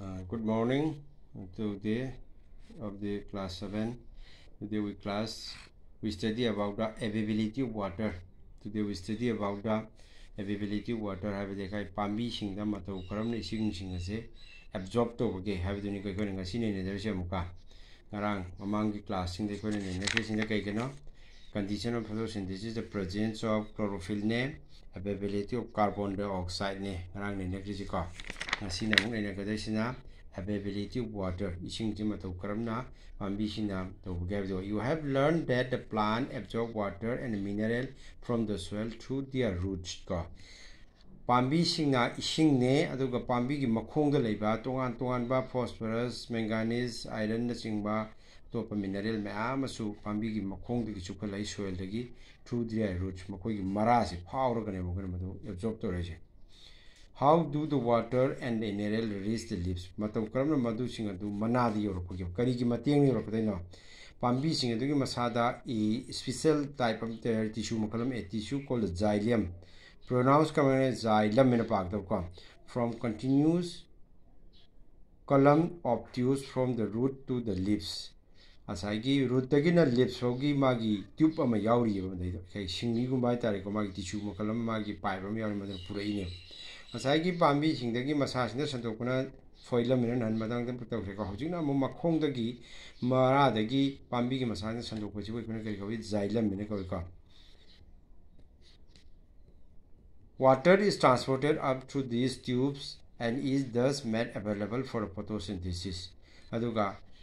Uh, good morning today of the class 7 today we class we study about the availability of water today we study about the availability of water ꯍꯥꯏꯕꯗꯤ ꯑꯩꯈꯣꯏ ꯄꯥꯝꯕꯤꯁꯤꯡꯗ ꯃꯇꯧ ꯀꯔꯝꯅ ꯏꯁꯤꯡꯁꯤꯡ ꯑꯁꯤ ꯑꯦꯕꯖꯣꯔꯞ ꯇꯧꯕꯒꯦ ꯍꯥꯏꯕꯗꯨꯅꯤꯀꯣ ꯑꯩꯈꯣꯏꯅ ꯉꯁꯤ ꯅꯩꯅꯖꯔꯤꯁꯦ ꯑꯃꯨꯛꯀ ꯉꯔꯥꯡ ꯃꯃꯥꯡꯒꯤ ꯀ꯭ꯂꯥꯁꯁꯤꯡꯗ ꯑꯩꯈꯣꯏꯅ ꯅꯩꯅꯈ꯭ꯔꯤꯁꯤꯡꯗ ꯀꯩꯒꯤꯅꯣ condition of photosynthesis is the presence of chlorophyll ne availability of carbon dioxide ne rang ne ne kisi ka asi na mung ne kada sina availability of water ising ti mato karam na ambi sina to gap do you have learned that the plant absorb water and mineral from the soil through their roots ka pambisinga ising ne aduga pambi gi makhong ga leiba tongan tongan ba phosphorus manganese iron na singba ꯑꯇꯣꯞꯄ mineral ꯃꯌꯥꯝ ꯑꯃꯁꯨ ꯄꯥꯝꯕꯤꯒꯤ ꯃꯈꯣꯡꯗꯒꯤ ꯆꯨꯞꯈꯠꯂꯛꯏ ꯁꯣꯏꯜꯗꯒꯤ through their roots ꯃꯈꯣꯏꯒꯤ ꯃꯔꯥꯁꯤ ꯐꯥꯎꯔꯒꯅꯦ ꯃꯈꯣꯏꯅ ꯃꯗꯨ ꯑꯦꯕꯖꯣꯔꯞ ꯇꯧꯔꯛꯏꯁꯦ ꯍꯥꯎ ꯗꯨ ꯗ ꯋꯥꯇꯔ ꯑꯦꯟ ꯗ ꯏꯅꯦꯔꯦꯜ ꯔꯤꯂꯤꯁ ꯗ ꯂꯤꯞꯁ ꯃꯇꯧ ꯀꯔꯝꯅ ꯃꯗꯨꯁꯤꯡ ꯑꯗꯨ ꯃꯅꯥꯗ ꯌꯧꯔꯛꯄꯒꯦ ꯀꯔꯤꯒꯤ ꯃꯇꯦꯡꯅ ꯌꯧꯔꯛꯀꯗꯣꯏꯅꯣ ꯄꯥꯝꯕꯤꯁꯤꯡ ꯑꯗꯨꯒꯤ ꯃꯁꯥꯗ ꯏꯁꯄꯤꯁꯦꯜ ꯇꯥꯏꯞ ꯑꯃ ꯇꯤꯁꯨ ꯃꯈꯜ ꯑꯃ a tissue called xylem pronounce ꯀꯃꯥꯏꯅ ꯖꯥꯏꯂꯝ ꯍꯥꯏꯅ ꯄꯥꯒꯗꯕꯀꯣ from continuous column of tubes from the root to the leaves असाई रुदगी की मागी ट्यूब यौरीबदाई कई टीस्यू मखल पाइब पुरैने असाई की पाबीसी मसाद सन्तोपना फोलमें नहन मदंग होगी मरादगी पाबी की पा मसाद से कई कौन जाइलमें कौरको water is transported up through this tubes and is this made available for photosynthesis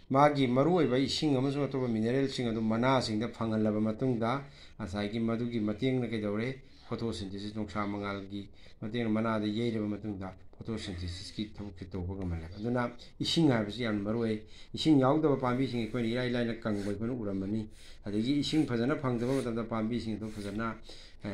마기 ki 바이 iwa ii 미네랄 싱어도 suwa tuwa mineraal shing atu manaa singa taa phangalaba matunga 마팅 마나데 예이르바 마퉁다 madu ki matiang naka taa ure patoosantiasi zonkshaa maa ngaalagi. Matiang naka manaa taa yei raba matunga taa patoosantiasi ziskii taa u kitoopo ka malaka. Aduna ii shing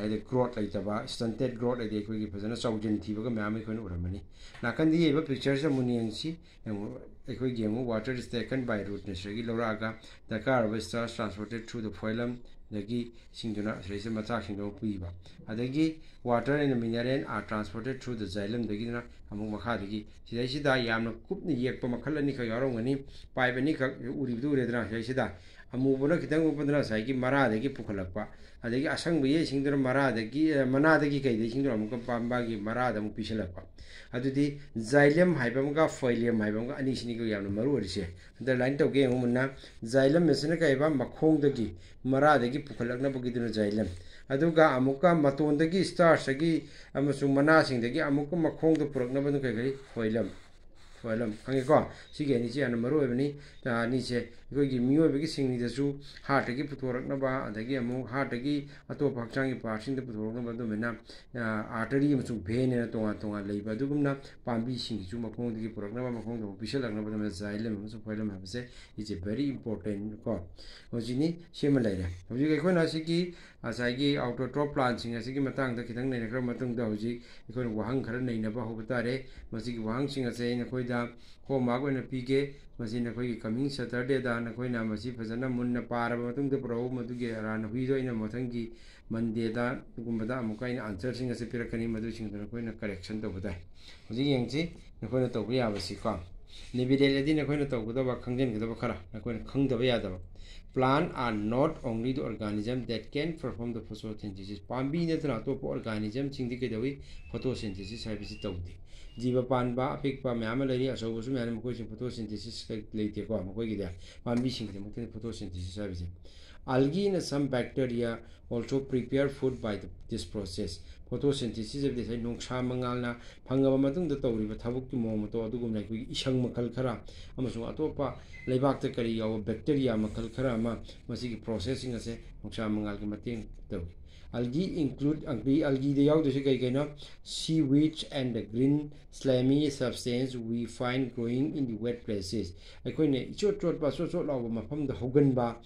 ꯍꯥꯏꯗꯤ growth ꯂꯩꯇꯕ stunted growth ꯂꯩꯇꯦ ꯑꯩꯈꯣꯏꯒꯤ ꯐꯖꯅ ꯆꯥꯎꯖꯤꯟ ꯊꯤꯕꯒ ꯃꯌꯥꯝ ꯑꯩꯈꯣꯏꯅ ꯎꯔꯝꯃꯅꯤ ꯅꯥꯀꯟꯗ ꯌꯩꯕ ꯄꯤꯛꯆꯔꯁꯦ ꯑꯃꯨꯛ ꯌꯦꯡꯁꯤ ꯑꯃꯨꯛ ꯑꯩꯈꯣꯏꯒꯤ ꯑꯃꯨꯛ ꯋꯥꯇꯔ ꯏꯁ ꯇꯦꯀꯟ ꯕꯥꯏ ꯔꯨꯠ ꯅꯦꯆꯔꯒꯤ ꯂꯧꯔꯛꯑꯒ ꯗꯔꯀꯥꯔ ꯑꯣꯏꯕ ꯏꯁꯇꯥꯔꯁ ꯇ꯭ꯔꯥꯟꯁꯄꯣꯔꯇꯦꯠ ꯊ꯭ꯔꯨ ꯗ ꯐꯣꯏꯂꯝ ꯑꯗꯒꯤ ꯁꯤꯡꯗꯨꯅ ꯁꯤꯗꯩꯁꯤꯗ ꯃꯆꯥꯛꯁꯤꯡꯗꯣ ꯄꯤꯕ ꯑꯗꯒꯤ water and mineral are transported through the ꯖꯥꯏꯂꯝꯗꯒꯤꯗꯨꯅ ꯑꯃꯨꯛ ꯃꯈꯥꯗꯒꯤ ꯁꯤꯗꯩꯁꯤꯗ ꯌꯥꯝꯅ ꯀꯨꯞꯅ ꯌꯦꯛꯄ ꯃꯈꯜ ꯑꯅꯤꯈꯛ ꯌꯥꯎꯔꯝꯒꯅꯤ ꯄꯥꯏꯞ ꯑꯅꯤꯈꯛ ꯎꯔꯤꯕꯗꯨ ꯎꯔꯦꯗꯅ ꯁꯤꯗꯩꯁꯤꯗ ꯍꯥꯃꯨꯕꯅ ꯈꯤꯇꯪ ꯎꯞꯄꯗꯅ ꯉꯁꯥꯏꯒꯤ ꯃꯔꯥꯗꯒꯤ ꯄꯨꯈꯠꯂꯛꯄ ꯑꯗꯒꯤ ꯑꯁꯪꯕ ꯌꯩꯁꯤꯡꯗꯨꯅ ꯃꯔꯥꯗꯒꯤ ꯃꯅꯥꯗꯒꯤ ꯀꯩꯗꯩꯁꯤꯡꯗꯨꯅ ꯑꯃꯨꯛꯀ ꯄꯥꯝꯕꯥꯒꯤ ꯃꯔꯥꯗ ꯑꯃꯨꯛ ꯄꯤꯁꯤꯜꯂꯛꯄ ꯑꯗꯨꯗꯤ ꯖꯥꯏꯂꯦꯝ ꯍꯥꯏꯕ ꯑꯃꯒ ꯐꯣꯏꯂꯦꯝ ꯍꯥꯏꯕ ꯑꯃꯒ ꯑꯅꯤꯁꯤꯅꯤꯀꯣ ꯌꯥꯝꯅ ꯃꯔꯨ ꯑꯣꯏꯔꯤꯁꯦ ꯑꯟꯗꯔꯂꯥꯏꯟ ꯇꯧꯒꯦ ꯌꯦꯡꯉꯨ ꯃꯨꯟꯅ ꯖꯥꯏꯂꯝ ꯑꯁꯤꯅ ꯀꯩꯕ ꯃꯈꯣꯡꯗꯒꯤ ꯃꯔꯥꯗꯒꯤ ꯄꯨꯈꯠꯂꯛꯅꯕꯒꯤꯗꯨꯅ ꯖꯥꯏꯂꯝ ꯑꯗꯨꯒ ꯑꯃꯨꯛꯀ ꯃꯇꯣꯟꯗꯒꯤ ꯏꯁꯇꯥꯔꯁꯇꯒꯤ ꯑꯃꯁꯨꯡ ꯃꯅꯥꯁꯤꯡꯗꯒꯤ ꯑꯃꯨꯛꯀ ꯃꯈꯣꯡꯗ ꯄꯨꯔꯛꯅꯕꯅ ꯀꯩ ꯀꯔꯤ ꯐꯣꯏꯂꯝ ꯐꯣꯏꯂꯝ ꯈꯪꯉꯦꯀꯣ ꯁꯤꯒꯤ ꯑꯅꯤꯁꯦ ꯌꯥꯝꯅ ꯃꯔꯨ ꯑꯣꯏꯕꯅꯤ ꯑꯅꯤꯁꯦ ꯑꯩꯈꯣꯏꯒꯤ ꯃꯤꯑꯣꯏꯕꯒꯤꯁꯤꯡꯗꯁꯨ ꯍꯥꯔꯠꯇꯒꯤ ꯄꯨꯊꯣꯔꯛꯅꯕ ꯑꯗꯒꯤ ꯑꯃꯨꯛ ꯍꯥꯔꯠꯇꯒꯤ ꯑꯇꯣꯞꯄ ꯍꯛꯆꯥꯡꯒꯤ ꯄꯥꯔꯠꯁꯤꯡꯗ ꯄꯨꯊꯣꯔꯛꯅꯕ ꯑꯗꯨꯃꯥꯏꯅ ꯑꯥꯔꯇꯔꯤ ꯑꯃꯁꯨꯡ ꯚꯦꯟ ꯍꯥꯏꯅ ꯇꯣꯉꯥꯟ ꯇꯣꯉꯥꯟ ꯂꯩꯕ ꯑꯗꯨꯒꯨꯝꯅ ꯄꯥꯝꯕꯤꯁꯤꯡꯁꯤꯁꯨ ꯃꯈꯣꯡꯗꯒꯤ ꯄꯨꯔꯛꯅꯕ ꯃꯈꯣꯡꯗꯕꯨ ꯄꯤꯁꯜꯂꯛꯅꯕ ꯑꯗꯨꯃꯥꯏꯅ ꯖꯥꯏꯂꯝ ꯑꯃꯁꯨꯡ ꯐꯣꯏꯂꯝ ꯍꯥꯏꯕꯁꯦ ꯏꯁ ꯑꯦ ꯚꯦꯔꯤ ꯏꯝꯄꯣꯔꯇꯦꯟ ꯀꯣ ꯍꯧꯖꯤꯛꯅꯤ ꯁꯤꯃ ꯂꯩꯔꯦ ꯍꯧꯖꯤꯛ ꯑꯩꯈꯣꯏꯅ ꯑꯁꯤꯒꯤ ꯉꯁꯥꯏꯒꯤ ꯑꯥꯎꯇꯣꯇ꯭ꯔꯣꯞ ꯄ꯭ꯂꯥꯟꯁꯤꯡ ꯑꯁꯤꯒꯤ ꯃꯇꯥꯡꯗ ꯈꯤꯇꯪ ꯅꯩꯅꯈ꯭ꯔꯕ ꯃꯇꯨꯡꯗ ꯍꯧꯖꯤꯛ ꯑꯩꯈꯣꯏꯅ ꯋꯥꯍꯪ ꯈꯔ ꯅꯩꯅꯕ ꯍꯧꯕ ꯇꯥꯔꯦ ꯃꯁꯤꯒꯤ ꯋꯥꯍꯪꯁꯤꯡ ꯑꯁꯦ ꯑꯩꯅ ꯑꯩꯈꯣꯏꯗ ꯍꯣꯝꯋꯥꯔꯛ ꯑꯣꯏꯅ ꯄꯤꯒꯦ ꯃꯁꯤ ꯅꯈꯣꯏꯒꯤ ꯀꯃꯤꯡ ꯁꯦꯇꯔꯗꯦꯗ ꯅꯈꯣꯏꯅ ꯃꯁꯤ ꯐꯖꯅ ꯃꯨꯟꯅ ꯄꯥꯔꯕ ꯃꯇꯨꯡꯗ ꯄꯨꯔꯛꯎ ꯃꯗꯨꯒꯤ ꯔꯥꯟ ꯍꯨꯏꯗꯣ ꯑꯩꯅ ꯃꯊꯪꯒꯤ ꯃꯟꯗꯦꯗ ꯒꯨꯝꯕꯗ ꯑꯃꯨꯛꯀ ꯑꯩꯅ ꯑꯟꯁꯔꯁꯤꯡ ꯑꯁꯤ ꯄꯤꯔꯛꯀꯅꯤ ꯃꯗꯨꯁꯤꯡꯗꯣ ꯅꯈꯣꯏꯅ ꯀꯔꯦꯛꯁꯟ ꯇꯧꯕ ꯇꯥꯏ ꯍꯧꯖꯤꯛ ꯌꯦꯡꯁꯤ ꯅꯈꯣꯏꯅ ꯇꯧꯕ ꯌꯥꯕꯁꯤꯀꯣ ꯅꯤꯕꯤꯗꯦꯜꯗꯗꯤ ꯅꯈꯣꯏꯅ ꯇꯧꯒꯗꯕ ꯈꯪꯖꯤꯟꯒꯗꯕ ꯈꯔ ꯅꯈꯣꯏꯅ ꯈꯪꯗꯕ ꯌꯥꯗꯕ plants are not only the organism that can perform the photosynthesis ꯄꯥꯝꯕꯤ ꯅꯠꯇꯅ ꯑꯇꯣꯞꯄ ꯑꯣꯔꯒꯥꯅꯤꯖꯝꯁꯤꯡꯗꯤ ꯀꯩꯗꯧꯏ ꯐꯣꯇꯣꯁꯤꯟꯊꯤꯁꯤꯁ ꯍꯥꯏꯕꯁꯤ ꯇꯧꯗꯦ ꯖꯤꯕ ꯄꯥꯟꯕ ꯑꯄꯤꯛꯄ ꯃꯌꯥꯝ ꯑꯃ ꯂꯩꯔꯤ ꯑꯆꯧꯕꯁꯨ ꯃꯌꯥꯝ ꯃꯈꯣꯏꯁꯤ ꯐꯣꯇꯣꯁꯤꯟꯊꯦꯁꯤꯁ ꯂꯩꯇꯦꯀꯣ ꯃꯈꯣꯏꯒꯤꯗꯤ ꯄꯥꯝꯕꯤꯁꯤꯡꯒꯤꯗꯃꯛꯇꯗꯤ ꯐꯣꯇꯣꯁꯤꯟꯊꯦꯁꯤꯁ ꯍꯥꯏꯕꯁꯦ algae and some bacteria also prepare food by the, this process photosynthesis of the nongsa mangalna phangaba matung da tawri ba thabuk ki mom to adu gumna ki isang makal khara amasung atopa lebak ta kari yaw bacteria makal khara ma masi ki processing ase nongsa mangal ki mateng tawri algae include algae, algae they out the seaweed and the green slimy substance we find growing in the wet places. I couldn't chot chot ba so so law ma phom the hogan ba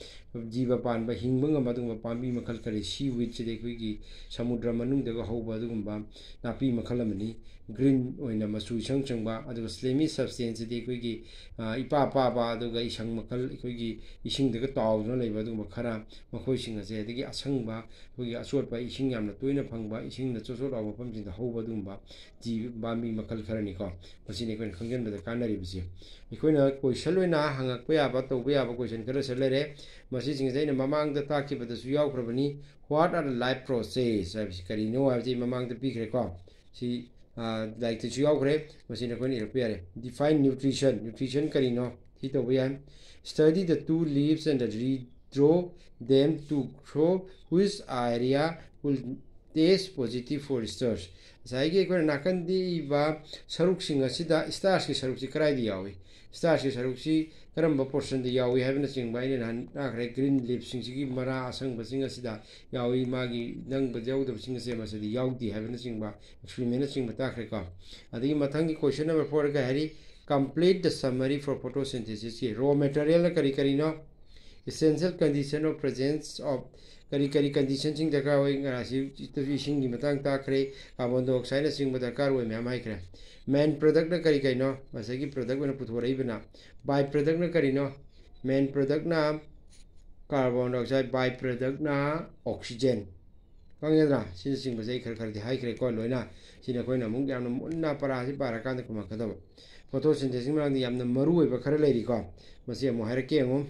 jiwa panpa hingpa nga patungpa pampi makhala kare shiwi chide kwe ki samudra manung daga hawpa patungpa na pi makhala mani green oina masu shang shang pa aduka slemi substance de kwe ki ipa pa pa aduka ishang makhala kwe ki ishing daga tau zon lai patungpa khara makhoi shing ase daga asang pa kwe ki asuar pa ishing yamna tuina pa ishing na chosor awa pampi nga hawpa patungpa jiwa pampi makhala kare niko masi ne kwen khangyan bata kandari basi ikwe na koi na hanga kwe apa tau what are the life processes? have you can know have are mamang the big record see like the suya grape was in a when define nutrition nutrition Carino. you know hit away and study the two leaves and the redraw them to grow whose area will test positive for starch ꯉꯁꯥꯏꯒꯤ ꯑꯩꯈꯣꯏꯅ ꯅꯥꯀꯟꯗ ꯏꯕ ꯁꯔꯨꯛꯁꯤꯡ ꯑꯁꯤꯗ ꯏꯁꯇꯥꯔꯁꯀꯤ ꯁꯔꯨꯛꯁꯤ ꯀꯗꯥꯏꯗ ꯌꯥꯎꯏ ꯏꯁꯇꯥꯔꯁꯀꯤ ꯁꯔꯨꯛꯁꯤ ꯀꯔꯝꯕ ꯄꯣꯔꯁꯟꯗ ꯌꯥꯎꯏ ꯍꯥꯏꯕꯅꯆꯤꯡꯕ ꯑꯩꯅ ꯅꯍꯥꯟ ꯇꯥꯈ꯭ꯔꯦ ꯒ꯭ꯔꯤꯟ ꯂꯤꯞꯁꯤꯡꯁꯤꯒꯤ ꯃꯔꯥ ꯑꯁꯪꯕꯁꯤꯡ ꯑꯁꯤꯗ ꯌꯥꯎꯏ ꯃꯥꯒꯤ ꯅꯪꯕ ꯌꯥꯎꯗꯕꯁꯤꯡ ꯑꯁꯦ ꯃꯁꯤꯗꯤ ꯌꯥꯎꯗꯦ ꯍꯥꯏꯕꯅꯆꯤꯡꯕ ꯑꯦꯛꯁꯄ꯭ꯔꯤꯃꯦꯟꯅꯆꯤꯡꯕ ꯇꯥꯈ꯭ꯔꯦꯀꯣ ꯑꯗꯒꯤ ꯃꯊꯪꯒꯤ ꯀꯣꯏꯁꯟ ꯅꯝꯕꯔ ꯐꯣꯔꯒ ꯍꯥꯏꯔꯤ ꯀꯝꯄ꯭ꯂꯤꯠ ꯗ ꯁꯝꯃꯔꯤ ꯐꯣꯔ ꯐꯣꯇꯣꯁꯤꯟꯊꯦꯁꯤꯁꯀꯤ ꯔꯣ ꯃꯦꯇꯔꯤꯌꯦꯜꯅ ꯀꯔꯤ ꯀꯔꯤꯅꯣ essential condition of presence of ꯀꯔꯤ ꯀꯔꯤ ꯀꯟꯗꯤꯁꯟꯁꯤꯡ ꯗꯔꯀꯥꯔ ꯑꯣꯏ ꯉꯔꯥꯁꯤꯗꯁꯨ ꯏꯁꯤꯡꯒꯤ ꯃꯇꯥꯡ ꯇꯥꯈ꯭ꯔꯦ ꯀꯥꯔꯕꯣꯟ ꯗꯥꯏꯑꯣꯛꯁꯥꯏꯗꯅꯆꯤꯡꯕ ꯗꯔꯀꯥꯔ ꯑꯣꯏ ꯃꯌꯥꯝ ꯍꯥꯏꯈ꯭ꯔꯦ ꯃꯦꯟ ꯄ꯭ꯔꯗꯛꯅ ꯀꯔꯤ ꯀꯔꯤꯅꯣ ꯉꯁꯥꯏꯒꯤ ꯄ꯭ꯔꯗꯛ ꯑꯣꯏꯅ ꯄꯨꯊꯣꯔꯛꯏꯕꯅ ꯕꯥꯏ ꯄ꯭ꯔꯗꯛꯅ ꯀꯔꯤꯅꯣ ꯃꯦꯟ ꯄ꯭ꯔꯗꯛꯅ ꯀꯥꯔꯕꯣꯟ ꯗꯥꯏꯑꯣꯛꯁꯥꯏꯗ ꯕꯥꯏ ꯄ꯭ꯔꯗꯛꯅ ꯑꯣꯛꯁꯤꯖꯦꯟ ꯈꯪꯒꯗ꯭ꯔꯥ ꯁꯤꯅꯆꯤꯡꯕꯁꯦ ꯑꯩ ꯈꯔ ꯈꯔꯗꯤ ꯍꯥꯏꯈ꯭ꯔꯦꯀꯣ ꯂꯣꯏꯅ ꯁꯤꯅ ꯑꯩꯈꯣꯏꯅ ꯑꯃꯨꯛ ꯌꯥꯝꯅ ꯃꯨꯟꯅ ꯄꯔꯥꯁꯤ ꯄꯥꯔꯀꯥꯟꯗ ꯈꯨꯝꯃꯛꯀꯗꯕ ꯐꯣꯇꯣꯁꯤꯟꯊꯦꯁꯤꯁ ꯃꯔꯝꯗ ꯌꯥꯝꯅ ꯃꯔꯨꯑꯣꯏꯕ ꯈꯔ ꯂꯩꯔꯤꯀꯣ ꯃꯁꯤ ꯑꯃꯨꯛ ꯍꯥꯏꯔꯛꯀꯦ ꯌꯦꯡꯉꯨ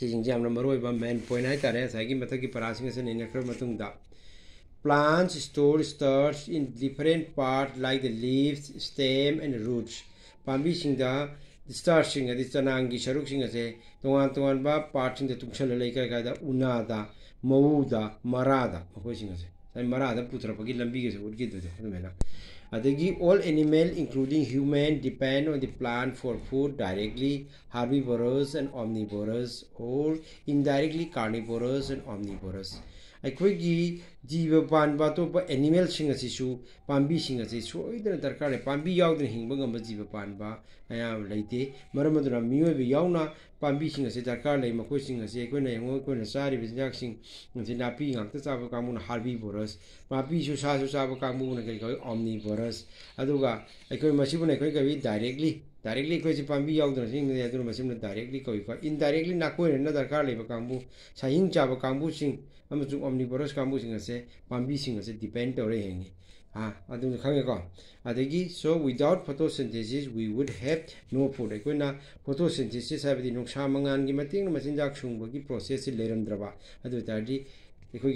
चीज नंबर वो मेन पॉइंट है ऐसा है कि मतलब कि प्राशन plant store starch in different part like the leaves stem and roots पाबी स्टर्स चनांगी सरुक तोान तोान पार्टी तुशल लेकर उनाद मऊद मराद मराद पुथ्रपी लंबी उदेना they give all animal, including human, depend on the plant for food directly herbivorous and omnivorous or indirectly carnivorous and omnivorous. ꯑꯩꯈꯣꯏꯒꯤ ꯖꯤꯕ ꯄꯥꯟꯕ ꯑꯇꯣꯞꯄ ꯑꯦꯅꯤꯃꯦꯜꯁꯤꯡ ꯑꯁꯤꯁꯨ ꯄꯥꯝꯕꯤꯁꯤꯡ ꯑꯁꯤ ꯁꯣꯏꯗꯅ ꯗꯔꯀꯥꯔ ꯄꯥꯝꯕꯤ ꯌꯥꯎꯗꯅ ꯍꯤꯡꯕ ꯉꯝꯕ ꯖꯤꯕ ꯄꯥꯟꯕ ꯃꯌꯥꯝ ꯂꯩꯇꯦ ꯃꯔꯝ ꯑꯗꯨꯅ ꯃꯤꯑꯣꯏꯕ ꯌꯥꯎꯅ ꯄꯥꯝꯕꯤꯁꯤꯡ ꯑꯁꯤ ꯗꯔꯀꯥꯔ ꯂꯩ ꯃꯈꯣꯏꯁꯤꯡ ꯑꯁꯤ ꯑꯩꯈꯣꯏꯅ ꯌꯦꯡꯉꯣ ꯑꯩꯈꯣꯏꯅ ꯆꯥꯔꯤꯕ ꯆꯤꯟꯖꯥꯛꯁꯤꯡ ꯑꯁꯤ ꯅꯥꯄꯤ ꯉꯥꯛꯇ ꯆꯥꯕ ꯀꯥꯡꯕꯨꯅ ꯍꯥꯔꯕꯤ ꯕꯣꯔꯁ ꯅꯥꯄꯤꯁꯨ ꯁꯥꯁꯨ ꯆꯥꯕ ꯀꯥꯡꯕꯨꯅ ꯀꯔꯤ ꯀꯔꯤ ꯑꯣꯝꯅꯤ ꯕꯣꯔꯁ ꯑꯗꯨꯒ ꯑꯩꯈꯣꯏ ꯃꯁꯤꯕꯨꯅ ꯑꯩꯈꯣꯏ ꯀꯔꯤ ꯗꯥꯏꯔꯦꯛꯂꯤ ꯗꯥꯏꯔꯦꯛꯂꯤ ꯑꯩꯈꯣꯏꯁꯤ ꯄꯥꯝꯕꯤ ꯌꯥꯎꯗꯅ ꯁꯤꯡꯗꯦ ꯑꯗꯨꯅ ꯃꯁꯤꯕꯨꯅ ꯗꯥꯏꯔꯦꯛꯂꯤ ꯀꯧꯏꯀꯣ ꯏꯟꯗꯥꯏꯔꯦꯛꯂꯤ ꯅꯥꯀꯣꯏꯅꯅ ꯗꯔꯀꯥꯔ ꯂꯩꯕ ꯀꯥꯡꯕꯨ ꯁꯥꯍꯤꯡ ꯆꯥꯕ ꯀꯥꯡꯕꯨꯁꯤꯡ ama zung omnivorous kambu singa se pambi singa se depend tore hengi a adung zung khangi kong adagi so without photosynthesis we would have no food ekwe na photosynthesis hai pati nung shama ngan ki mati ngama sinjak shungba ki process leram draba adu tadi ekwe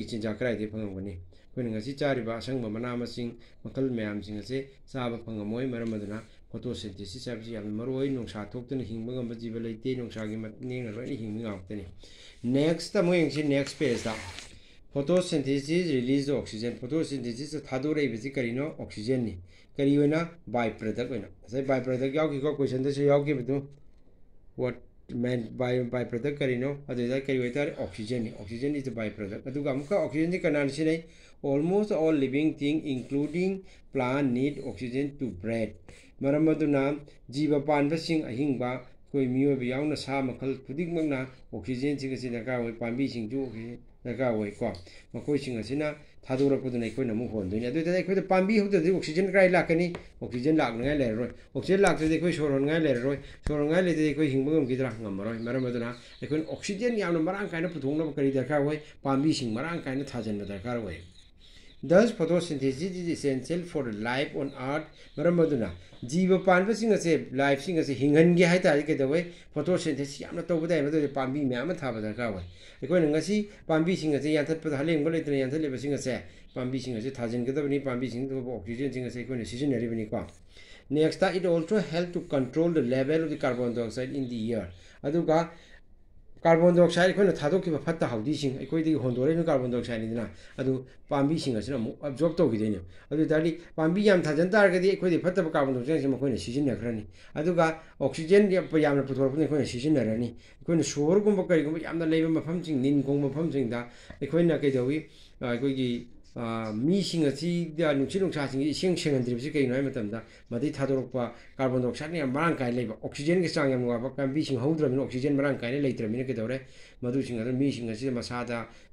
photosynthesis ꯍꯥꯏꯕꯁꯤ ꯌꯥꯝꯅ ꯃꯔꯨꯑꯣꯏ ꯅꯨꯡꯁꯥ ꯊꯣꯛꯇꯅ ꯍꯤꯡꯕ ꯉꯝꯕ ꯖꯤꯕ ꯂꯩꯇꯦ ꯅꯨꯡꯁꯥꯒꯤ ꯃꯇꯦꯡꯅ ꯂꯣꯏꯅ ꯍꯤꯡꯕ ꯉꯥꯛꯇꯅꯤ ꯅꯦꯛꯁꯇ ꯑꯃꯨꯛ ꯌꯦꯡꯁꯤ ꯅꯦꯛꯁ ꯄꯦꯖꯇ ꯐꯣꯇꯣꯁꯤꯟꯊꯦꯁꯤꯁ ꯔꯤꯂꯤꯁ ꯑꯣꯐ ꯑꯣꯛꯁꯤꯖꯦꯟ ꯐꯣꯇꯣꯁꯤꯟꯊꯦꯁꯤꯁꯇ ꯊꯥꯗꯣꯔꯛꯏꯕꯁꯤ ꯀꯔꯤꯅꯣ ꯑꯣꯛꯁꯤꯖꯦꯟꯅꯤ ꯀꯔꯤ ꯑꯣꯏꯅ ꯕꯥꯏ ꯄ꯭ꯔꯗꯛ ꯑꯣꯏꯅ ꯉꯁꯥꯏ ꯕꯥꯏ ꯄ꯭ꯔꯗꯛ ꯌꯥꯎꯈꯤꯀꯣ ꯀꯣꯏꯁꯟꯗꯁꯨ ꯌꯥꯎꯈꯤꯕꯗꯨ ꯋꯥꯠ ꯕꯥꯏ ꯕꯥꯏ ꯄ꯭ꯔꯗꯛ ꯀꯔꯤꯅꯣ ꯑꯗꯨꯗ ꯀꯔꯤ ꯑꯣꯏꯇꯥꯔꯦ ꯑꯣꯛꯁꯤꯖꯦꯟꯅꯤ ꯑꯣꯛꯁꯤꯖꯦꯟ ꯏꯁ ꯕꯥꯏ ꯄ꯭ꯔꯗꯛ ꯑꯗꯨꯒ ꯑꯃꯨꯛꯀ ꯑꯣꯛꯁꯤꯖꯦꯟꯁꯤ ꯀꯅꯥꯅ ꯁꯤꯖꯤꯟꯅꯩ almost all living thing including plant need oxygen to bread maramaduna jiva panva sing ahingba koi miwa biyauna sa makhal kudik mangna oxygen sing asin daka wai panvi sing ju daka wai kwa ma koi sing asina thadura kudu na ikwai namu hondo ni adwita ikwai da panvi hudu di oxygen kai laka ni oxygen lak ngay lera roi oxygen lak tada ikwai shoron ngay lera roi shoron ngay lera ikwai hingba gom gidra ngam roi maramaduna ikwai oxygen yawna marang kaina putung na pakari daka wai panvi sing marang kaina thajan na daka wai kwa thus photosynthesis is essential for life on earth maramaduna jiva panva singa se life singa se hingan ge hai ta ge dewe photosynthesis yam na to bodai ma de pambi ma ma tha ba da ga wa e ko nga si pambi singa se yan tha pa ha leng ba le tre yan tha le singa se pambi singa se tha jin ge da ni pambi singa to oxygen singa se ko ne season ri ni kwa next it also help to control the level of the carbon dioxide in the air adu ka carbon dioxide ko na thado ki phat ta haudi sing ko idi hon carbon dioxide ni na adu pambi sing asina absorb to gi ni adu dali pambi yam thajan tar ge di ko idi phat carbon dioxide sing ko ni sijin ne kharani adu ga oxygen ya pa yam na puthor pu ni ko ni sijin ne rani ko ni yam na lebe ma pham nin gum ma pham da ko na ke jawi ko gi ah, 미싱어찌대한지능자신이싱싱한드립시게이놈의맞다마디타도록봐카본다이옥사이드냐마랑가이레버옥시젠게상에뭐가봐미싱하우드라면옥시젠마랑가이레이트라면이렇게되래마두싱가들미싱어찌마사다